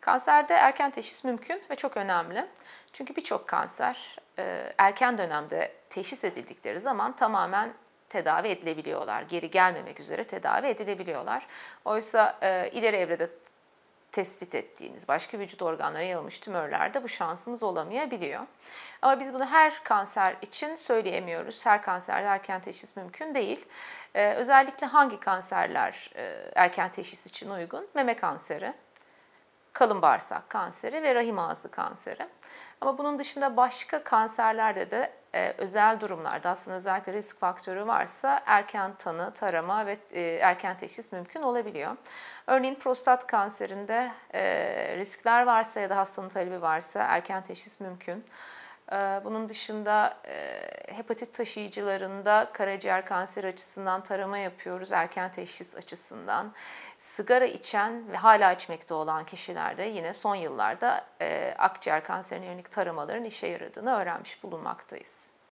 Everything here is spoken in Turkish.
Kanserde erken teşhis mümkün ve çok önemli. Çünkü birçok kanser e, erken dönemde teşhis edildikleri zaman tamamen tedavi edilebiliyorlar. Geri gelmemek üzere tedavi edilebiliyorlar. Oysa e, ileri evrede tespit ettiğimiz başka vücut organlarına yayılmış tümörlerde bu şansımız olamayabiliyor. Ama biz bunu her kanser için söyleyemiyoruz. Her kanserde erken teşhis mümkün değil. Ee, özellikle hangi kanserler e, erken teşhis için uygun? Meme kanseri, kalın bağırsak kanseri ve rahim ağzı kanseri. Ama bunun dışında başka kanserlerde de e, özel durumlarda aslında özellikle risk faktörü varsa erken tanı, tarama ve e, erken teşhis mümkün olabiliyor. Örneğin prostat kanserinde e, riskler varsa ya da hastanın talebi varsa erken teşhis mümkün. E, bunun dışında e, hepatit taşıyıcılarında karaciğer kanser açısından tarama yapıyoruz, erken teşhis açısından. Sigara içen ve hala içmekte olan kişilerde yine son yıllarda e, akciğer kanserine yönelik taramaların işe yaradığını öğrenmiş bulunmaktayız.